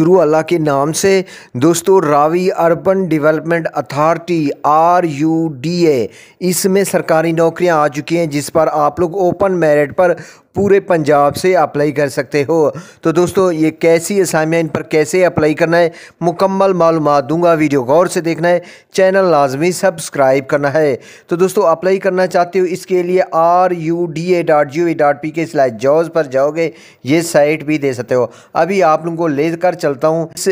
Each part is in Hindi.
शुरू अल्लाह के नाम से दोस्तों Ravi urban development authority R U D A इसमें सरकारी नौकरियां आ चुकी हैं जिस पर आप लोग ओपन मेरिट पर पूरे पंजाब से अप्लाई कर सकते हो तो दोस्तों ये कैसी असामियाँ इन पर कैसे अप्लाई करना है मुकम्मल मालूम दूंगा वीडियो गौर से देखना है चैनल लाजमी सब्सक्राइब करना है तो दोस्तों अप्लाई करना चाहते हो इसके लिए R U D A dot G O dot P K slide jobs पर जाओगे ये साइट भी दे सकते हो अभी आप लोगों को लेकर चलता हूँ इस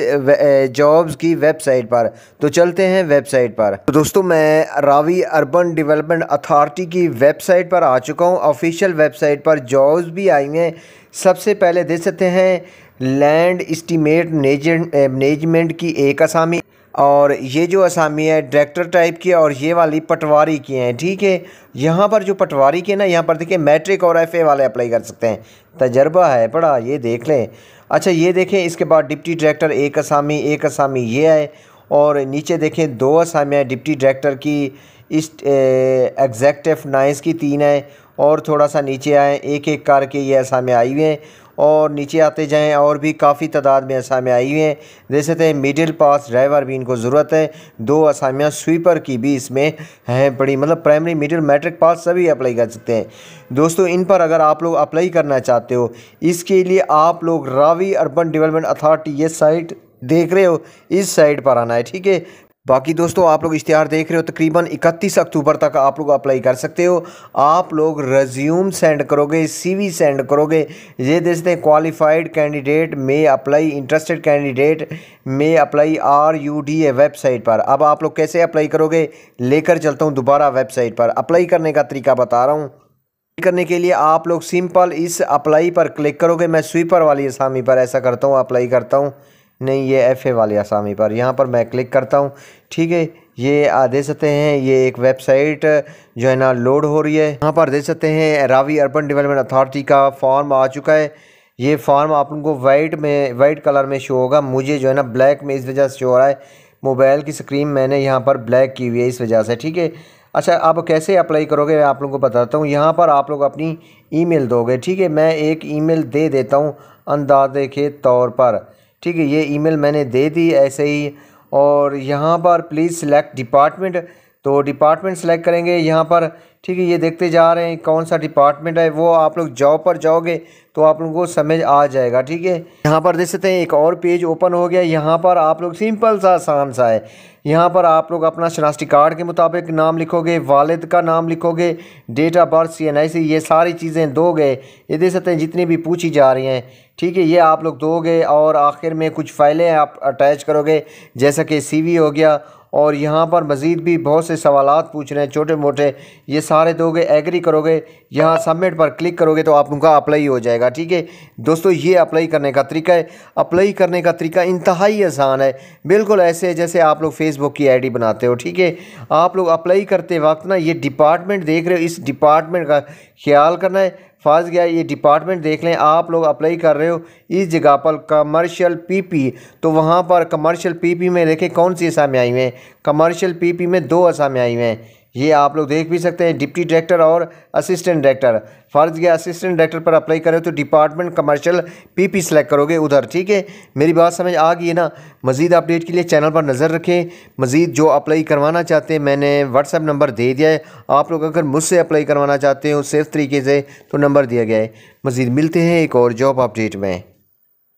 जॉब्स की वेबसाइट पर तो चलते हैं वेबसाइट पर तो दोस्तों मैं रावी अर्बन डिवेलपमेंट अथॉरिटी की वेबसाइट पर आ चुका हूँ ऑफिशियल वेबसाइट पर जॉब हाउस भी आई हैं सबसे पहले देख सकते हैं लैंड इस्टीमेट मैनेजमेंट की एक असामी और ये जो असामी है डायरेक्टर टाइप की और ये वाली पटवारी की हैं ठीक है यहाँ पर जो पटवारी की है ना यहाँ पर देखिए मैट्रिक और एफ वाले अप्लाई कर सकते हैं तजर्बा है बड़ा ये देख लें अच्छा ये देखें इसके बाद डिप्टी डायरेक्टर एक असामी एक असामी ये है और नीचे देखें दो असामियाँ डिप्टी डायरेक्टर की इस एग्जैक्ट एफ नाइस की तीन आए और थोड़ा सा नीचे आएँ एक एक करके ये ऐसा में आई हुए हैं और नीचे आते जाएं और भी काफ़ी तादाद में असामियाँ आई हुई हैं जैसे थे मिडिल पास ड्राइवर भी इनको ज़रूरत है दो असामियाँ स्वीपर की भी इसमें हैं पड़ी मतलब प्राइमरी मिडिल मैट्रिक पास सभी अप्लाई कर सकते हैं दोस्तों इन पर अगर आप लोग अप्लाई करना चाहते हो इसके लिए आप लोग रावी अर्बन डेवलपमेंट अथॉरिटी ये साइट देख रहे हो इस साइट पर आना है ठीक है बाकी दोस्तों आप लोग इश्तिहार देख रहे हो तकरीबन 31 अक्टूबर तक आप लोग अप्लाई कर सकते हो आप लोग रेज्यूम सेंड करोगे सीवी सेंड करोगे ये देखते हैं qualified candidate may apply interested candidate may apply R U D A website पर अब आप लोग कैसे अप्लाई करोगे लेकर चलता हूँ दोबारा वेबसाइट पर अप्लाई करने का तरीका बता रहा हूँ करने के लिए आप लोग सिंपल इस अप्लाई पर क्लिक करोगे मैं स्वीपर वाली आसामी पर ऐसा करता हूँ अप्लाई करता हूँ नहीं ये एफ़ ए वाली आसामी पर यहाँ पर मैं क्लिक करता हूँ ठीक है ये आ दे सकते हैं ये एक वेबसाइट जो है ना लोड हो रही है यहाँ पर दे सकते हैं रावी अर्बन डेवलपमेंट अथॉरिटी का फॉर्म आ चुका है ये फॉर्म आपको वाइट में वाइट कलर में शो होगा मुझे जो है ना ब्लैक में इस वजह से शो हो रहा है मोबाइल की स्क्रीन मैंने यहाँ पर ब्लैक की हुई है इस वजह से ठीक है अच्छा आप कैसे अप्लाई करोगे मैं आप लोगों को बताता हूँ यहाँ पर आप लोग अपनी ईमेल दोगे ठीक है मैं एक ईमेल दे देता हूँ अंदाजे के तौर पर ठीक है ये ईमेल मैंने दे दी ऐसे ही और यहाँ पर प्लीज़ सिलेक्ट डिपार्टमेंट तो डिपार्टमेंट सेलेक्ट करेंगे यहाँ पर ठीक है ये देखते जा रहे हैं कौन सा डिपार्टमेंट है वो आप लोग जॉब पर जाओगे तो आप लोगों को समझ आ जाएगा ठीक है यहाँ पर देख सकते हैं एक और पेज ओपन हो गया यहाँ पर आप लोग सिंपल सा आसान सा है यहाँ पर आप लोग अपना शनाख्ती कार्ड के मुताबिक नाम लिखोगे वालिद का नाम लिखोगे date of birth C N I C ये सारी चीज़ें दोगे ये देख सकते हैं जितनी भी पूछी जा रही हैं ठीक है ये आप लोग दोगे और आखिर में कुछ फाइलें आप अटैच करोगे जैसा कि सी वी हो गया और यहाँ पर मज़ीद भी बहुत से सवाल पूछ रहे हैं छोटे मोटे ये सारे दोगे एग्री करोगे यहाँ सबमिट पर क्लिक करोगे तो आप उनका अप्लाई हो जाएगा ठीक है दोस्तों ये अप्लाई करने का तरीका है अप्लाई करने का तरीका इंतहाई आसान है बिल्कुल ऐसे जैसे आप लोग फेसबुक की आई बनाते हो ठीक है आप लोग अप्लाई करते वक्त ना ये डिपार्टमेंट देख रहे हो इस डिपार्टमेंट का ख्याल करना है फंस गया ये डिपार्टमेंट देख लें आप लोग अप्लाई कर रहे हो इस जगह पर कमर्शियल पीपी तो वहाँ पर कमर्शियल पीपी में देखें कौन सी असामें आई हुई हैं कमर्शियल पीपी में दो असामें आई हुई हैं ये आप लोग देख भी सकते हैं डिप्टी डायरेक्टर और असिस्टेंट डायरेक्टर फ़र्ज या असिस्टेंट डायरेक्टर पर अप्लाई करें तो डिपार्टमेंट कमर्शियल पीपी सेलेक्ट करोगे उधर ठीक है मेरी बात समझ आ गई है ना मज़ीद अपडेट के लिए चैनल पर नज़र रखें मज़ीद जो अप्लाई करवाना चाहते हैं मैंने व्हाट्सअप नंबर दे दिया है आप लोग अगर मुझसे अप्लाई करवाना चाहते हो सेफ तरीके से तो नंबर दिया गया है मज़ीद मिलते हैं एक और जॉब अपडेट में